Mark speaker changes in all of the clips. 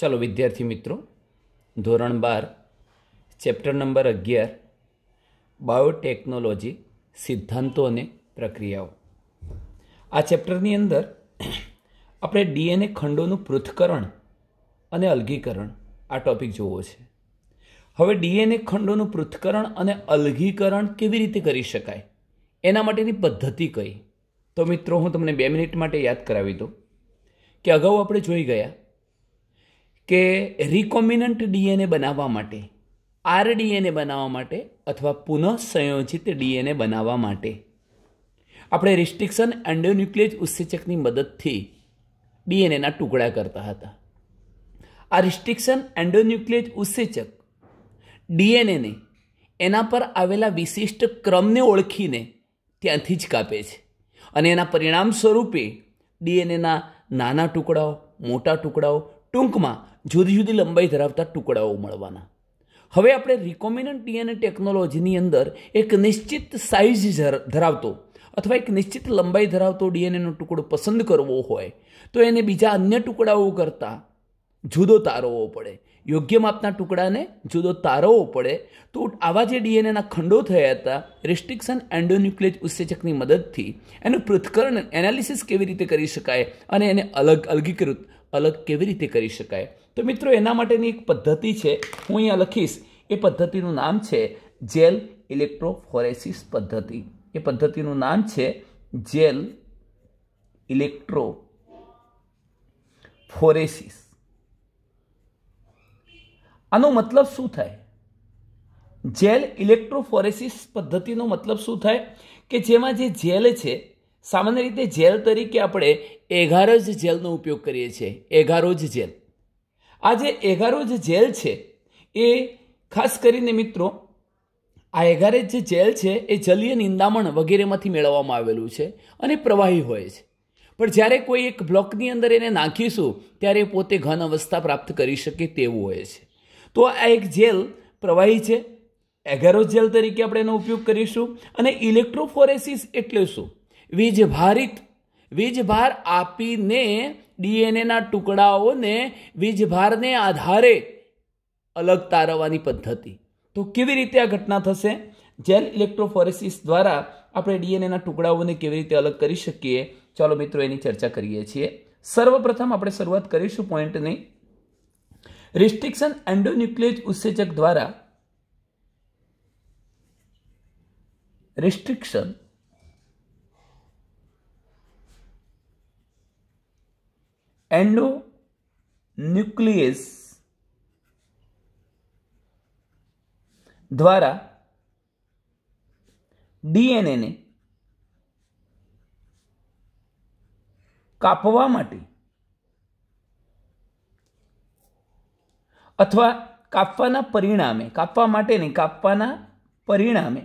Speaker 1: ચાલો વિદ્યાર્થી મિત્રો ધોરણ બાર ચેપ્ટર નંબર અગિયાર બાયોટેકનોલોજી સિદ્ધાંતો અને પ્રક્રિયાઓ આ ચેપ્ટરની અંદર આપણે ડીએનએ ખંડોનું પૃથ્થકરણ અને અલગીકરણ આ ટોપિક જોવો છે હવે ડીએનએ ખંડોનું પૃથ્થકરણ અને અલગીકરણ કેવી રીતે કરી શકાય એના માટેની પદ્ધતિ કઈ તો મિત્રો હું તમને બે મિનિટ માટે યાદ કરાવી દઉં કે અગાઉ આપણે જોઈ ગયા કે રિકોમિનન્ટ ડીએનએ બનાવવા માટે આર ડીએનએ બનાવવા માટે અથવા પુનઃસંયોજિત ડીએનએ બનાવવા માટે આપણે રિસ્ટ્રિક્શન એન્ડોન્યુક્લિયજ ઉત્સેચકની મદદથી ડીએનએના ટુકડા કરતા હતા આ રિસ્ટ્રિક્શન એન્ડોન્યુક્લિયજ ઉત્સેચક ડીએનએને એના પર આવેલા વિશિષ્ટ ક્રમને ઓળખીને ત્યાંથી જ કાપે છે અને એના પરિણામ સ્વરૂપે ડીએનએના નાના ટુકડાઓ મોટા ટુકડાઓ ટૂંકમાં જુદી જુદી લંબાઈ ધરાવતા ટુકડાઓ મળવાના હવે આપણે રિકોમિનન્ટ ડીએનએ ટેકનોલોજીની અંદર એક નિશ્ચિત સાઇઝ ધરાવતો અથવા એક નિશ્ચિત લંબાઈ ધરાવતો ડીએનએનો ટુકડો પસંદ કરવો હોય તો એને બીજા અન્ય ટુકડાઓ કરતાં જુદો તારવવો પડે યોગ્ય માપના ટુકડાને જુદો તારવવો પડે તો આવા જે ડીએનએના ખંડો થયા હતા રિસ્ટ્રિક્શન એન્ડોન્યુક્લિયજ ઉત્સેચકની મદદથી એનું પૃથ્કરણ એનાલિસિસ કેવી રીતે કરી શકાય અને એને અલગ અલગીકૃત અલગ કેવી રીતે કરી શકાય તો મિત્રો એના માટેની એક પદ્ધતિ છે હું અહીંયા લખીશ એ પદ્ધતિનું નામ છે જેલ ઇલેક્ટ્રોફોરેસિસ પદ્ધતિ એ પદ્ધતિનું નામ છે જેલ ઇલેક્ટ્રો ફોરેસિસ આનો મતલબ શું થાય જેલ ઇલેક્ટ્રોફોરેસિસ પદ્ધતિનો મતલબ શું થાય કે જેમાં જે જેલ છે સામાન્ય રીતે જેલ તરીકે આપણે જ જેલનો ઉપયોગ કરીએ છીએ એગારો જ જેલ આ જે એગારો જ જેલ છે એ ખાસ કરીને મિત્રો આ એઘારે જે જેલ છે એ જલીય નિંદામણ વગેરેમાંથી મેળવવામાં આવેલું છે અને પ્રવાહી હોય છે પણ જ્યારે કોઈ એક બ્લોકની અંદર એને નાખીશું ત્યારે એ પોતે ઘન અવસ્થા પ્રાપ્ત કરી શકે તેવું હોય છે તો આ એક જેલ પ્રવાહી છે એઘારો જેલ તરીકે આપણે એનો ઉપયોગ કરીશું અને ઇલેક્ટ્રોફોરેસિસ એટલે શું વીજભારિત વીજભાર આપીને ડીએનએના ટુકડાઓને વીજભારને આધારે અલગ તારવવાની પદ્ધતિ તો કેવી રીતે આ ઘટના થશે જેલ ઇલેક્ટ્રોફોરેસિસ દ્વારા આપણે ડીએનએના ટુકડાઓને કેવી રીતે અલગ કરી શકીએ ચાલો મિત્રો એની ચર્ચા કરીએ છીએ સર્વપ્રથમ આપણે શરૂઆત કરીશું પોઈન્ટની રિસ્ટ્રિક્શન એન્ડોન્યુક્લિયજ ઉત્સેચક દ્વારા રિસ્ટ્રિક્શન એન્ડો એન્ડોન્યુક્લિયસ દ્વારા ડીએનએને કાપવા માટે અથવા કાપવાના પરિણામે કાપવા માટે નહીં કાપવાના પરિણામે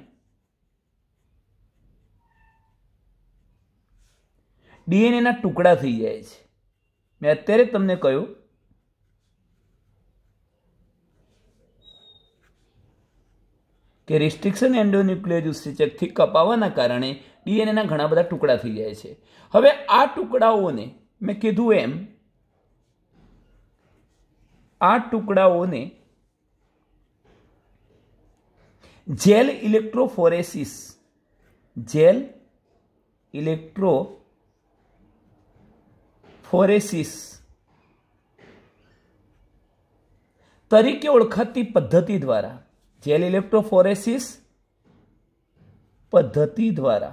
Speaker 1: ડીએનએના ટુકડા થઈ જાય છે મેં અત્યારે તમને કહ્યું કે રિસ્ટ્રિક્શન એન્ડોન્યુક્લિયર ઉત્સેચકથી કપાવવાના કારણે ડીએનએના ઘણા બધા ટુકડા થઈ જાય છે હવે આ ટુકડાઓને મેં કીધું એમ આ ટુકડાઓને gel electrophoresis gel electrophoresis તરીકે ઓળખાતી પદ્ધતિ દ્વારા જેલ ઇલેક્ટ્રોફોરેસિસ પદ્ધતિ દ્વારા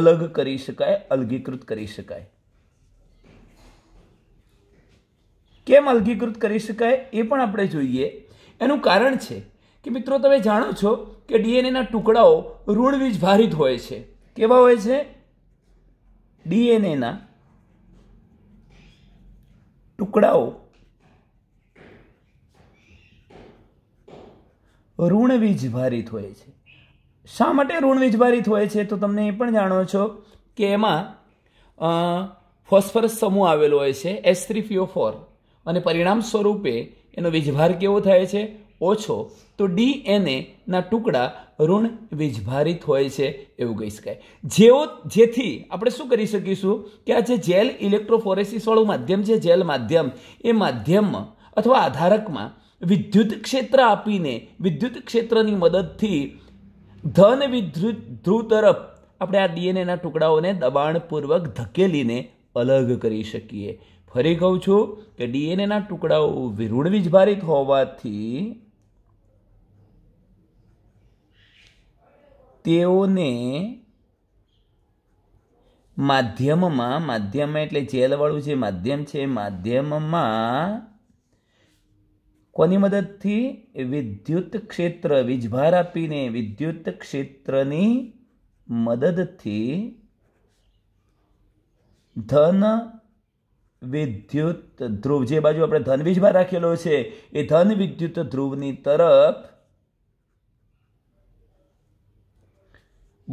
Speaker 1: અલગ કરી શકાય અલગીકૃત કરી શકાય કેમ અલગીકૃત કરી શકાય એ પણ આપણે જોઈએ એનું કારણ છે કે મિત્રો તમે જાણો છો કે ડીએનએના ટુકડાઓ ઋણવીજ ભારિત હોય છે કેવા હોય છે ડીએનએના ટુકડાઓ ઋણવીજ હોય છે શા માટે ઋણવીજ હોય છે તો તમને એ પણ જાણો છો કે એમાં ફોસ્ફરસ સમૂહ આવેલો હોય છે એસ થ્રી ફોર અને પરિણામ સ્વરૂપે એનો વીજભાર કેવો થાય છે ઓછો તો ડીએનએના ટુકડા ઋણ વિજભારિત હોય છે એવું કહી શકાય જેઓ જેથી આપણે શું કરી શકીશું કે આ જે જેલ ઇલેક્ટ્રોફોરેસીસવાળું માધ્યમ છે જેલ માધ્યમ એ માધ્યમમાં અથવા આધારકમાં વિદ્યુત ક્ષેત્ર આપીને વિદ્યુત ક્ષેત્રની મદદથી ધન વિદ્યુત ધ્રુવ તરફ આપણે આ ડીએનએના ટુકડાઓને દબાણપૂર્વક ધકેલીને અલગ કરી શકીએ ફરી કહું છું કે ડીએનએના ટુકડાઓ વિરૂણ વિજભારિત હોવાથી તેઓને માધ્યમમાં માધ્યમ એટલે જેલવાળું જે માધ્યમ છે માધ્યમમાં કોની મદદથી વિદ્યુત ક્ષેત્ર વીજભાર આપીને વિદ્યુત ક્ષેત્રની મદદથી ધન વિદ્યુત ધ્રુવ જે બાજુ આપણે ધન વીજભાર રાખેલો છે એ ધન વિદ્યુત ધ્રુવની તરફ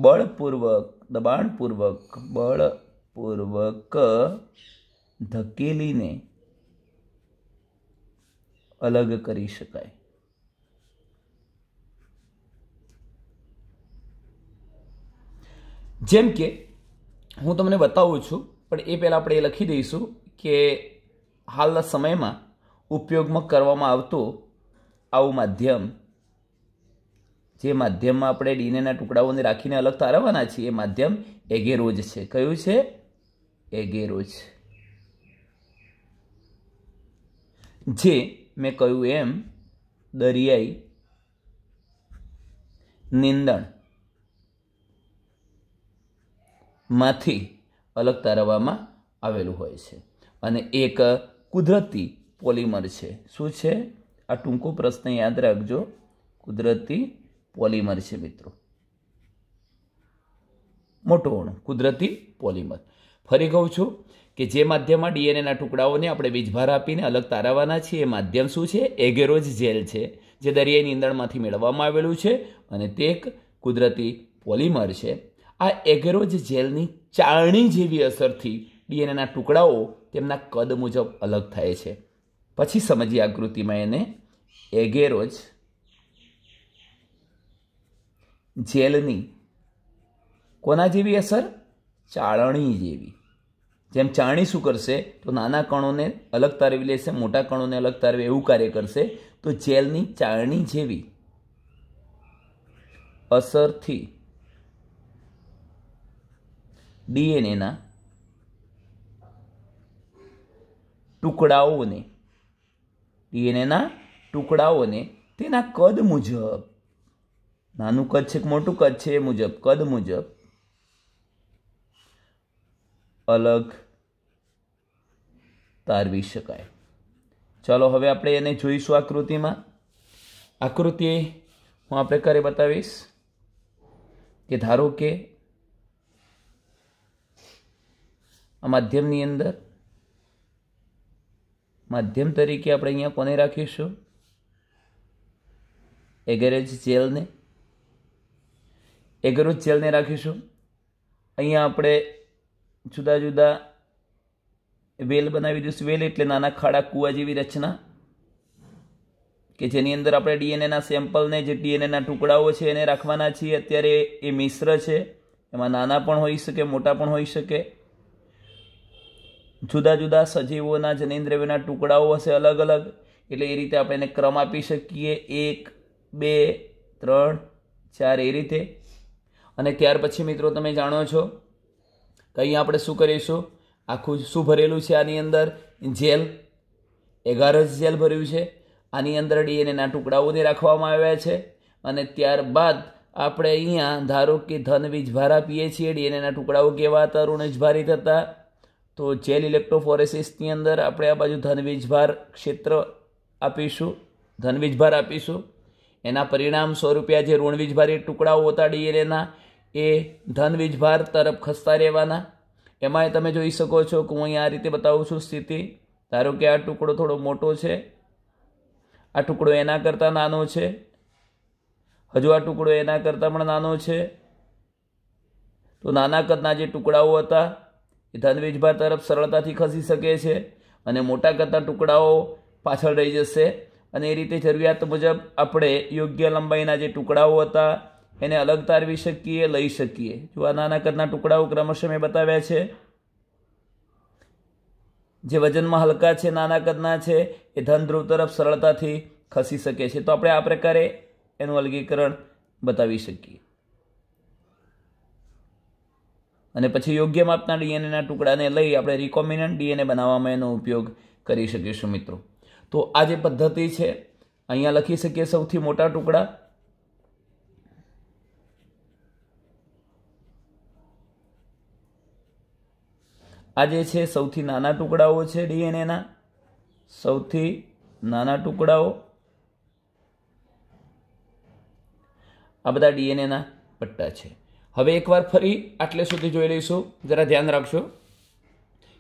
Speaker 1: બળપૂર્વક દબાણપૂર્વક બળપૂર્વક ધકેલીને અલગ કરી શકાય જેમ કે હું તમને બતાવું છું પણ એ પહેલાં આપણે એ લખી દઈશું કે હાલના સમયમાં ઉપયોગમાં કરવામાં આવતું આવું માધ્યમ જે માધ્યમમાં આપણે ડીએનએના ટુકડાઓને રાખીને અલગ તારવવાના છીએ એ માધ્યમ એગેરોજ છે કયું છે એગેરોજ જે મેં કહ્યું એમ દરિયાઈ નીંદણ માંથી અલગ તારવવામાં આવેલું હોય છે અને એક કુદરતી પોલિમર છે શું છે આ ટૂંકો પ્રશ્ન યાદ રાખજો કુદરતી પોલિમર છે મિત્રો મોટું અણુ કુદરતી પોલિમર ફરી કહું છું કે જે માધ્યમમાં ડીએનએના ટુકડાઓને આપણે વીજભાર આપીને અલગ તારાવવાના છીએ એ માધ્યમ શું છે એગેરોજ જેલ છે જે દરિયાની ઈંધણમાંથી મેળવવામાં આવેલું છે અને તે એક કુદરતી પોલિમર છે આ એગેરોજ જેલની ચાળણી જેવી અસરથી ડીએનએના ટુકડાઓ તેમના કદ મુજબ અલગ થાય છે પછી સમજી આકૃતિમાં એને એગેરોજ જેલની કોના જેવી અસર ચાળણી જેવી જેમ ચાણી શું કરશે તો નાના કણોને અલગ તારવી લેશે મોટા કણોને અલગ તારવે એવું કાર્ય કરશે તો જેલની ચાળણી જેવી અસરથી ડીએનએના ટુકડાઓને ડીએનએના ટુકડાઓને તેના કદ મુજબ નાનું કદ છે કે મોટું કદ છે એ મુજબ કદ મુજબ અલગ તારવી શકાય ચાલો હવે આપણે એને જોઈશું આકૃતિમાં આકૃતિ હું આપણે કરી બતાવીશ કે ધારો કે આ માધ્યમની અંદર માધ્યમ તરીકે આપણે અહીંયા કોને રાખીશું એગરેજ જેલને એગરોજ જેલને રાખીશું અહીંયા આપણે જુદા જુદા વેલ બનાવી દઈશું વેલ એટલે નાના ખાડા કૂવા જેવી રચના કે જેની અંદર આપણે ડીએનએના સેમ્પલને જે ડીએનએના ટુકડાઓ છે એને રાખવાના છીએ અત્યારે એ મિશ્ર છે એમાં નાના પણ હોઈ શકે મોટા પણ હોઈ શકે જુદા જુદા સજીવોના જનેન્દ્રિયોના ટુકડાઓ હશે અલગ અલગ એટલે એ રીતે આપણે એને ક્રમ આપી શકીએ એક બે ત્રણ ચાર એ રીતે અને ત્યાર પછી મિત્રો તમે જાણો છો કે અહીં આપણે શું કરીશું આખું શું ભરેલું છે આની અંદર જેલ એગાર જ જેલ ભર્યું છે આની અંદર ડીએનએના ટુકડાઓને રાખવામાં આવ્યા છે અને ત્યારબાદ આપણે અહીંયા ધારો કે ધન વીજભાર આપીએ છીએ ડીએનએના ટુકડાઓ કેવા હતા ઋણજ ભારી થતા તો જેલ ઇલેક્ટ્રોફોરેસિસની અંદર આપણે આ બાજુ ધન વીજભાર ક્ષેત્ર આપીશું ધન વીજભાર આપીશું એના પરિણામ સ્વરૂપે આ જે ઋણવીજભારી ટુકડાઓ હતા ડીએનએના એ ધન વીજભાર તરફ ખસતા રહેવાના એમાંય તમે જોઈ શકો છો કે હું અહીંયા આ રીતે બતાવું છું સ્થિતિ ધારો કે આ ટુકડો થોડો મોટો છે આ ટુકડો એના કરતાં નાનો છે હજુ આ ટુકડો એના કરતાં પણ નાનો છે તો નાના કદના જે ટુકડાઓ હતા એ ધન વીજભાર તરફ સરળતાથી ખસી શકે છે અને મોટા કદના ટુકડાઓ પાછળ રહી જશે અને એ રીતે જરૂરિયાત મુજબ આપણે યોગ્ય લંબાઈના જે ટુકડાઓ હતા એને અલગ તારવી શકીએ લઈ શકીએ જો આ નાના કદના ટુકડાઓ ક્રમશઃ મેં બતાવ્યા છે જે વજનમાં હલકા છે નાના કદના છે એ ધન ધ્રુવ તરફ સરળતાથી ખસી શકે છે તો આપણે આ પ્રકારે એનું અલગીકરણ બતાવી શકીએ અને પછી યોગ્ય માપના ડીએનએના ટુકડાને લઈ આપણે રિકોમિનન્ટ ડીએનએ બનાવવામાં એનો ઉપયોગ કરી શકીશું મિત્રો તો આ જે પદ્ધતિ છે અહીંયા લખી શકીએ સૌથી મોટા ટુકડા આ જે છે સૌથી નાના ટુકડાઓ છે ડીએનએના સૌથી નાના ટુકડાઓ આ બધા ડીએનએના પટ્ટા છે હવે એકવાર ફરી આટલે સુધી જોઈ લઈશું જરા ધ્યાન રાખશો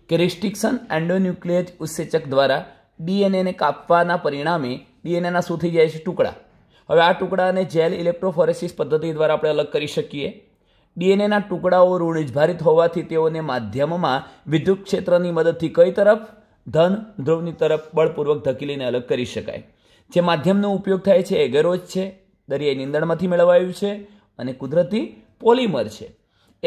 Speaker 1: કે રિસ્ટ્રિક્શન એન્ડોન્યુક્લિયજ ઉત્સેચક દ્વારા ડીએનએને કાપવાના પરિણામે ડીએનએના શું થઈ જાય છે ટુકડા હવે આ ટુકડાને જેલ ઇલેક્ટ્રોફોરેસિસ પદ્ધતિ દ્વારા આપણે અલગ કરી શકીએ ડીએનએના ટુકડાઓ ઋણિજભારિત હોવાથી તેઓને માધ્યમમાં વિદ્યુત ક્ષેત્રની મદદથી કઈ તરફ ધન ધ્રુવની તરફ બળપૂર્વક ધકેલીને અલગ કરી શકાય જે માધ્યમનો ઉપયોગ થાય છે એગેરોજ છે દરિયાઈ નીંદણમાંથી મેળવાયું છે અને કુદરતી પોલિમર છે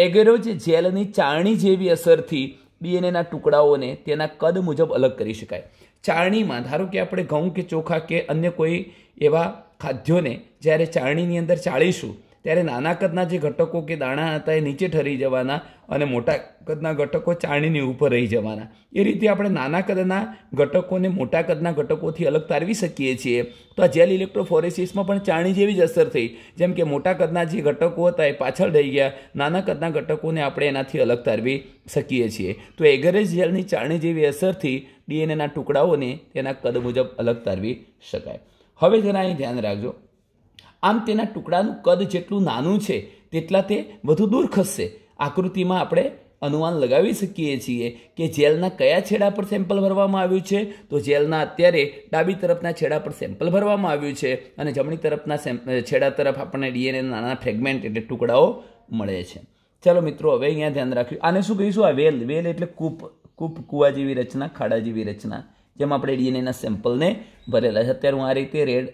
Speaker 1: એગેરોજ જેલની ચારણી જેવી અસરથી ડીએનએના ટુકડાઓને તેના કદ મુજબ અલગ કરી શકાય ચાળણીમાં ધારો કે આપણે ઘઉં કે ચોખા કે અન્ય કોઈ એવા ખાદ્યોને જ્યારે ચારણીની અંદર ચાળીશું ત્યારે નાના કદના જે ઘટકો કે દાણા હતા એ નીચે ઠરી જવાના અને મોટા કદના ઘટકો ચાણીની ઉપર રહી જવાના એ રીતે આપણે નાના કદના ઘટકોને મોટા કદના ઘટકોથી અલગ તારવી શકીએ છીએ તો આ જેલ ઇલેક્ટ્રોફોરેસિસમાં પણ ચાણી જેવી જ અસર થઈ જેમ કે મોટા કદના જે ઘટકો હતા એ પાછળ રહી ગયા નાના કદના ઘટકોને આપણે એનાથી અલગ તારવી શકીએ છીએ તો એગરેજ જેલની ચાણી જેવી અસરથી ડીએનએના ટુકડાઓને તેના કદ મુજબ અલગ તારવી શકાય હવે જરા અહીં ધ્યાન રાખજો આમ તેના ટુકડાનું કદ જેટલું નાનું છે તેટલા તે વધુ દૂર ખસશે આકૃતિમાં આપણે અનુમાન લગાવી શકીએ છીએ કે જેલના કયા છેડા પર સેમ્પલ ભરવામાં આવ્યું છે તો જેલના અત્યારે ડાબી તરફના છેડા પર સેમ્પલ ભરવામાં આવ્યું છે અને જમણી તરફના છેડા તરફ આપણને ડીએનએ નાના ફ્રેગમેન્ટ એટલે ટુકડાઓ મળે છે ચાલો મિત્રો હવે અહીંયા ધ્યાન રાખ્યું આને શું કહીશું આ વેલ વેલ એટલે કૂપ કૂપ કૂવા જેવી રચના ખાડા જેવી રચના જેમાં આપણે ડીએનએના સેમ્પલને ભરેલા છે અત્યારે હું આ રીતે રેડ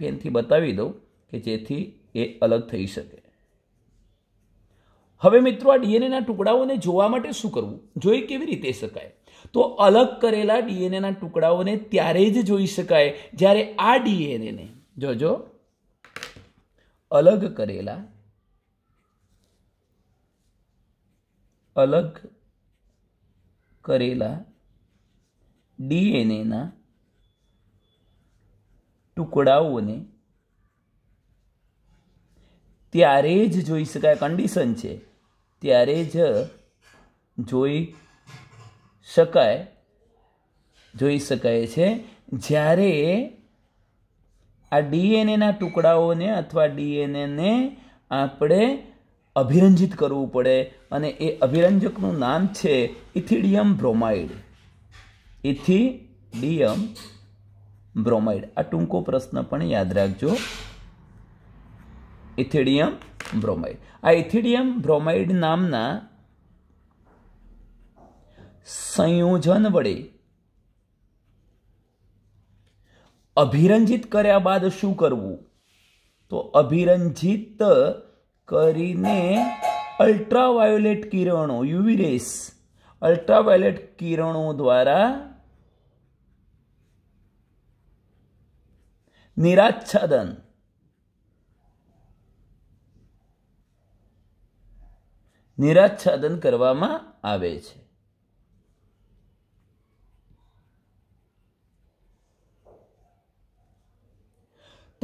Speaker 1: પેનથી બતાવી દઉં કે જેથી એ અલગ થઈ શકે હવે મિત્રો આ ડીએનએના ટુકડાઓને જોવા માટે શું કરવું જોઈ કેવી રીતે શકાય તો અલગ કરેલા ડીએનએના ટુકડાઓને ત્યારે જ જોઈ શકાય જ્યારે આ ડીએનએને જોજો અલગ કરેલા અલગ કરેલા ડીએનએના ટુકડાઓને ત્યારે જ જોઈ શકાય કન્ડિશન છે ત્યારે જ જોઈ શકાય જોઈ શકાય છે જ્યારે આ ડીએનએના ટુકડાઓને અથવા ડીએનએને આપણે અભિરંજિત કરવું પડે અને એ અભિરંજકનું નામ છે ઇથિડિયમ બ્રોમાઇડ ઇથિડિયમ બ્રોમાઇડ આ ટૂંકો પ્રશ્ન પણ યાદ રાખજો ઇથિડિયમ બ્રોમાઇડ આ ઇથિડિયમ બ્રોમાઇડ નામના સંયોજન વડે અભિરંજિત કર્યા બાદ શું કરવું તો અભિરંજિત કરીને અલ્ટ્રાવાયોલેટ કિરણો યુવી રેસ અલ્ટ્રાવાયોલેટ કિરણો દ્વારા નિરાચ્છાદન નિરાચ્છાદન કરવામાં આવે છે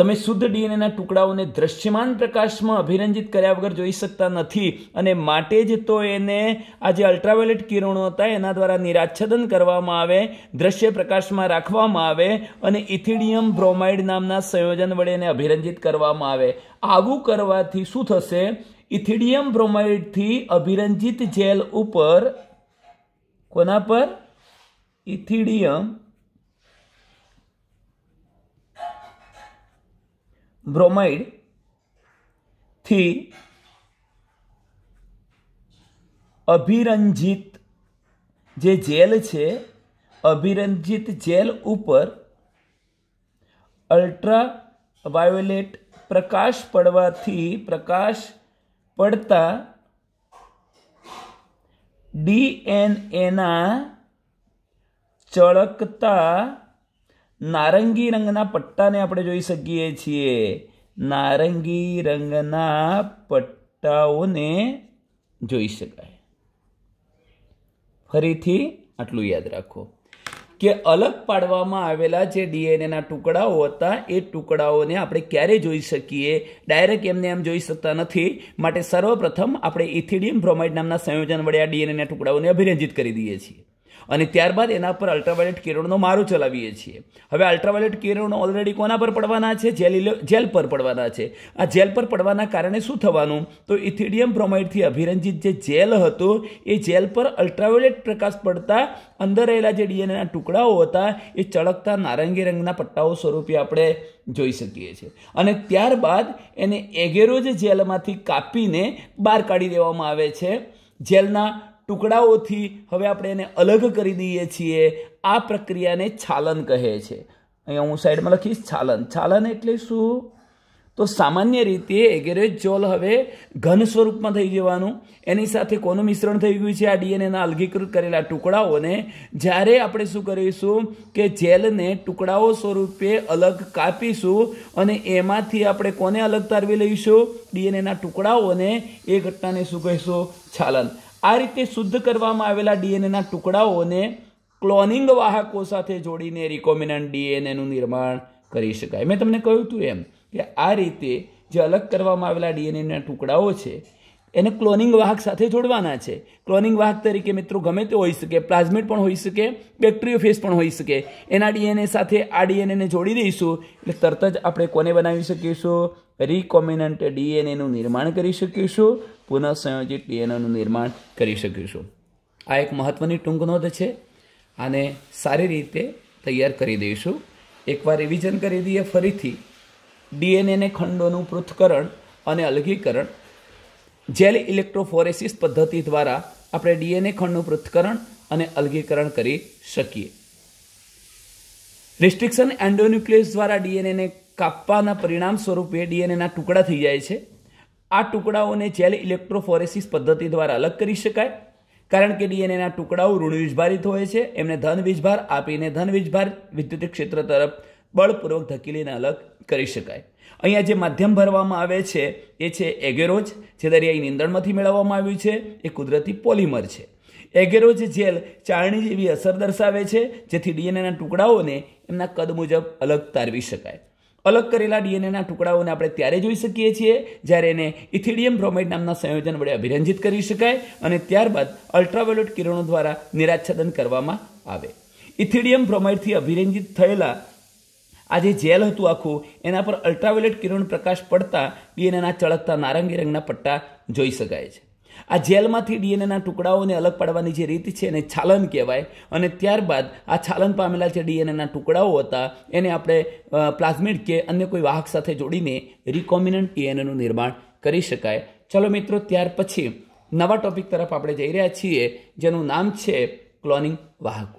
Speaker 1: તમે શુદ્ધ ડીએનએના ટુકડાઓને દ્રશ્યમાન પ્રકાશમાં અભિરંજિત કર્યા વગર જોઈ શકતા નથી અને માટે જ તો એને આ જે અલ્ટ્રાવાયોલેટ કિરણો હતા એના દ્વારા નિરાચ્છાદન કરવામાં આવે દ્રશ્ય પ્રકાશમાં રાખવામાં આવે અને ઇથિડિયમ બ્રોમાઇડ નામના સંયોજન વડે એને અભિરંજિત કરવામાં આવે આવું કરવાથી શું થશે ઇથિડિયમ બ્રોમાઇડથી અભિરંજિત જેલ ઉપર કોના પર ઇથિડિયમ બ્રોમાઇડ થી અભિરંજિત જે જેલ છે અભિરંજિત જેલ ઉપર અલ્ટ્રા વાયોલેટ પ્રકાશ પડવાથી પ્રકાશ પડતા ડીએનએના ચળકતા નારંગી રંગના પટ્ટાને આપણે જોઈ શકીએ છીએ નારંગી રંગના પટ્ટાઓને જોઈ શકાય ફરીથી આટલું યાદ રાખો કે અલગ પાડવામાં આવેલા જે ડીએનએના ટુકડાઓ હતા એ ટુકડાઓને આપણે ક્યારે જોઈ શકીએ ડાયરેક્ટ એમને એમ જોઈ શકતા નથી માટે સર્વપ્રથમ આપણે ઇથિડિયમ બ્રોમાઇડ નામના સંયોજન વડે આ ડીએનએના ટુકડાઓને અભિરંજિત કરી દઈએ છીએ અને ત્યારબાદ એના પર અલ્ટ્રાવાયોલેટ કિરણનો મારો ચલાવીએ છીએ હવે અલ્ટ્રાવાયોલેટ કિરણો ઓલરેડી કોના પર પડવાના છે જેલ જેલ પર પડવાના છે આ જેલ પર પડવાના કારણે શું થવાનું તો ઇથિડિયમ બ્રોમાઇડથી અભિરંજિત જે જેલ હતું એ જેલ પર અલ્ટ્રાવાયોલેટ પ્રકાશ પડતા અંદર રહેલા જે ડીએનએના ટુકડાઓ હતા એ ચળકતા નારંગી રંગના પટ્ટાઓ સ્વરૂપે આપણે જોઈ શકીએ છીએ અને ત્યારબાદ એને એગેરોજ જેલમાંથી કાપીને બહાર કાઢી દેવામાં આવે છે જેલના ટુકડાઓથી હવે આપણે એને અલગ કરી દઈએ છીએ આ પ્રક્રિયાને છાલન કહે છે અહીંયા હું સાઈડમાં લખીશ છાલન છાલન એટલે શું તો સામાન્ય રીતે એગેરેજ એગેરેજોલ હવે ઘન સ્વરૂપમાં થઈ જવાનું એની સાથે કોનું મિશ્રણ થઈ ગયું છે આ ડીએનએના અલગીકૃત કરેલા ટુકડાઓને જ્યારે આપણે શું કરીશું કે જેલને ટુકડાઓ સ્વરૂપે અલગ કાપીશું અને એમાંથી આપણે કોને અલગ તારવી લઈશું ડીએનએના ટુકડાઓને એ ઘટનાને શું કહીશું છાલન આ રીતે શુદ્ધ કરવામાં આવેલા ડીએનએના ટુકડાઓને ક્લોનિંગ વાહકો સાથે જોડીને રિકોમિનન્ટ ડીએનએનું નિર્માણ કરી શકાય મેં તમને કહ્યું હતું એમ કે આ રીતે જે અલગ કરવામાં આવેલા ડીએનએના ટુકડાઓ છે એને ક્લોનિંગ વાહક સાથે જોડવાના છે ક્લોનિંગ વાહક તરીકે મિત્રો ગમે તે હોઈ શકે પ્લાઝમિટ પણ હોઈ શકે બેક્ટેરિયોફેસ પણ હોઈ શકે એના ડીએનએ સાથે આ ડીએનએને જોડી દઈશું એટલે તરત જ આપણે કોને બનાવી શકીશું રિકોમિનન્ટ ડીએનએનું નિર્માણ કરી શકીશું પુનઃસંયોજિત ડીએનએનું નિર્માણ કરી શકીશું આ એક મહત્ત્વની ટૂંક નોંધ છે આને સારી રીતે તૈયાર કરી દઈશું એકવાર રિવિઝન કરી દઈએ ફરીથી ડીએનએને ખંડોનું પૃથ્થકરણ અને અલગીકરણ જેલ ઇલેક્ટ્રોફોરેસિસ પદ્ધતિ દ્વારા આપણે ડીએનએ ખંડનું પૃથ્થકરણ અને અલગીકરણ કરી શકીએ રિસ્ટ્રિક્શન એન્ડોન્યુક્લિયસ દ્વારા ડીએનએને કાપવાના પરિણામ સ્વરૂપે ડીએનએના ટુકડા થઈ જાય છે આ ટુકડાઓને જેલ ઇલેક્ટ્રોફોરેસિસ પદ્ધતિ દ્વારા અલગ કરી શકાય કારણ કે ડીએનએના ટુકડાઓ ઋણ હોય છે એમને ધન વીજભાર આપીને ધન વીજભાર વિદ્યુત ક્ષેત્ર તરફ બળપૂર્વક ધકેલીને અલગ કરી શકાય અહીંયા જે માધ્યમ ભરવામાં આવે છે એ છે એગેરોજ જે દરિયાઈ નિંદણમાંથી મેળવવામાં આવ્યું છે એ કુદરતી પોલિમર છે એગેરોજ જેલ ચાળણી જેવી અસર દર્શાવે છે જેથી ડીએનએના ટુકડાઓને એમના કદ મુજબ અલગ તારવી શકાય અલગ કરેલા ડીએનએના ટુકડાઓને આપણે ત્યારે જોઈ શકીએ છીએ જ્યારે એને ઇથિડિયમ બ્રોમાઇડ નામના સંયોજન વડે અભિરંજિત કરી શકાય અને ત્યારબાદ અલ્ટ્રાવાયોલેટ કિરણો દ્વારા નિરાચ્છાદન કરવામાં આવે ઇથિડિયમ બ્રોમાઇડથી અભિરંજિત થયેલા આ જે જેલ હતું આખું એના પર અલ્ટ્રાવેલેટ કિરણ પ્રકાશ પડતા ડીએનએના ચળકતા નારંગી રંગના પટ્ટા જોઈ શકાય છે આ જેલમાંથી ડીએનએના ટુકડાઓને અલગ પાડવાની જે રીત છે એને છાલન કહેવાય અને ત્યારબાદ આ છાલન પામેલા જે ડીએનએના ટુકડાઓ હતા એને આપણે પ્લાઝમિડ કે અન્ય કોઈ વાહક સાથે જોડીને રિકોમિનન્ટ ડીએનએનું નિર્માણ કરી શકાય ચલો મિત્રો ત્યાર પછી નવા ટોપિક તરફ આપણે જઈ રહ્યા છીએ જેનું નામ છે ક્લોનિંગ વાહક